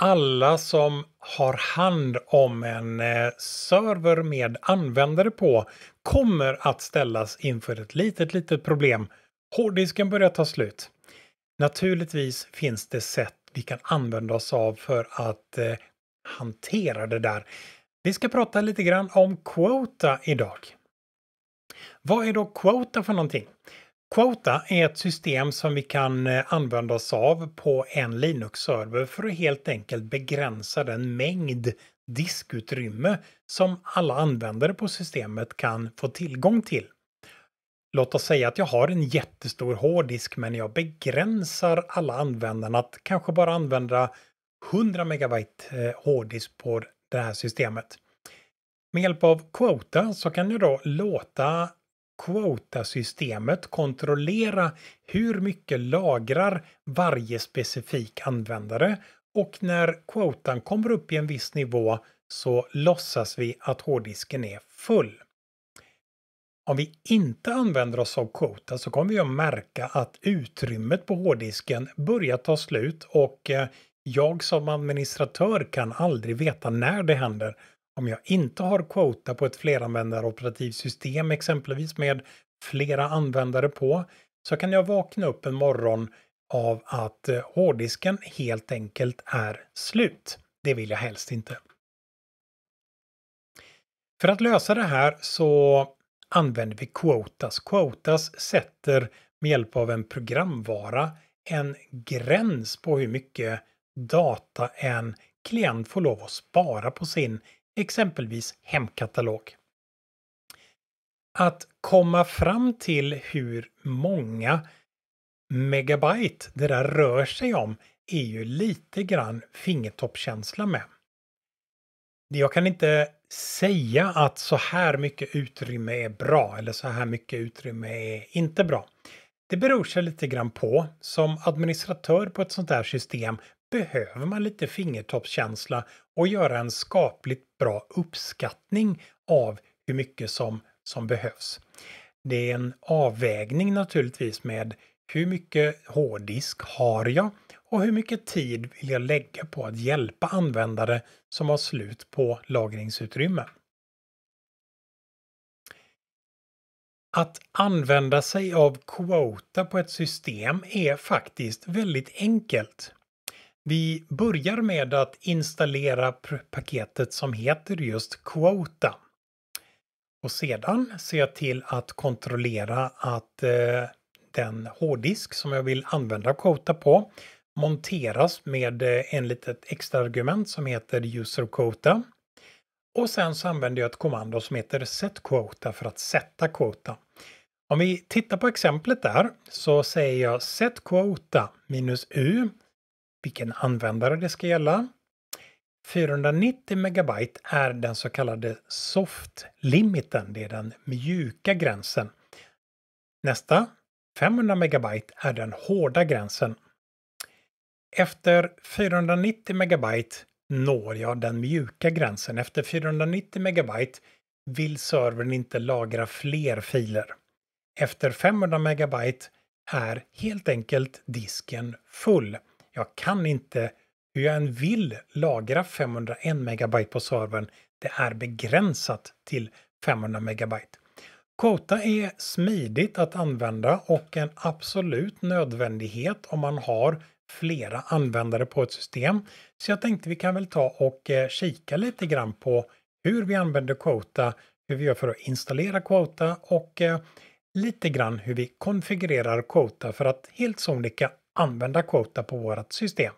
alla som har hand om en eh, server med användare på kommer att ställas inför ett litet, litet problem. Hårddisken börjar ta slut. Naturligtvis finns det sätt vi kan använda oss av för att eh, hantera det där. Vi ska prata lite grann om Quota idag. Vad är då Quota för någonting? Quota är ett system som vi kan eh, använda oss av på en Linux-server för att helt enkelt begränsa den mängd diskutrymme som alla användare på systemet kan få tillgång till. Låt oss säga att jag har en jättestor hårddisk men jag begränsar alla användarna att kanske bara använda 100 megabyte eh, hårddisk på det här systemet. Med hjälp av Quota så kan jag då låta quota-systemet kontrollera hur mycket lagrar varje specifik användare och när kvotan kommer upp i en viss nivå så låtsas vi att hårddisken är full. Om vi inte använder oss av kvota så kommer vi att märka att utrymmet på hårddisken börjar ta slut och eh, jag som administratör kan aldrig veta när det händer om jag inte har quota på ett fleranvändaroperativsystem, exempelvis med flera användare på, så kan jag vakna upp en morgon av att eh, hårddisken helt enkelt är slut. Det vill jag helst inte. För att lösa det här så använder vi Quotas. Quotas sätter med hjälp av en programvara en gräns på hur mycket data en klient får lov att spara på sin exempelvis hemkatalog. Att komma fram till hur många megabyte det där rör sig om är ju lite grann fingertoppkänsla med. Jag kan inte säga att så här mycket utrymme är bra eller så här mycket utrymme är inte bra. Det beror sig lite grann på. Som administratör på ett sånt här system behöver man lite fingertoppskänsla och göra en skapligt bra uppskattning av hur mycket som, som behövs. Det är en avvägning naturligtvis med hur mycket hårddisk har jag och hur mycket tid vill jag lägga på att hjälpa användare som har slut på lagringsutrymme. Att använda sig av Quota på ett system är faktiskt väldigt enkelt. Vi börjar med att installera paketet som heter just Quota. Och sedan ser jag till att kontrollera att eh, den hårddisk som jag vill använda Quota på monteras med eh, en litet extra argument som heter user quota. Och sen så använder jag ett kommando som heter set quota för att sätta quota. Om vi tittar på exemplet där så säger jag set quota minus u vilken användare det ska gälla. 490 megabyte är den så kallade soft-limiten, det är den mjuka gränsen. Nästa, 500 megabyte, är den hårda gränsen. Efter 490 megabyte når jag den mjuka gränsen. Efter 490 megabyte vill servern inte lagra fler filer. Efter 500 megabyte är helt enkelt disken full. Jag kan inte, hur jag än vill, lagra 501 megabyte på servern. Det är begränsat till 500 megabyte. Kota är smidigt att använda och en absolut nödvändighet om man har flera användare på ett system. Så jag tänkte vi kan väl ta och eh, kika lite grann på hur vi använder Quota, hur vi gör för att installera Quota och eh, lite grann hur vi konfigurerar Quota för att helt sonika använda quota på vårt system.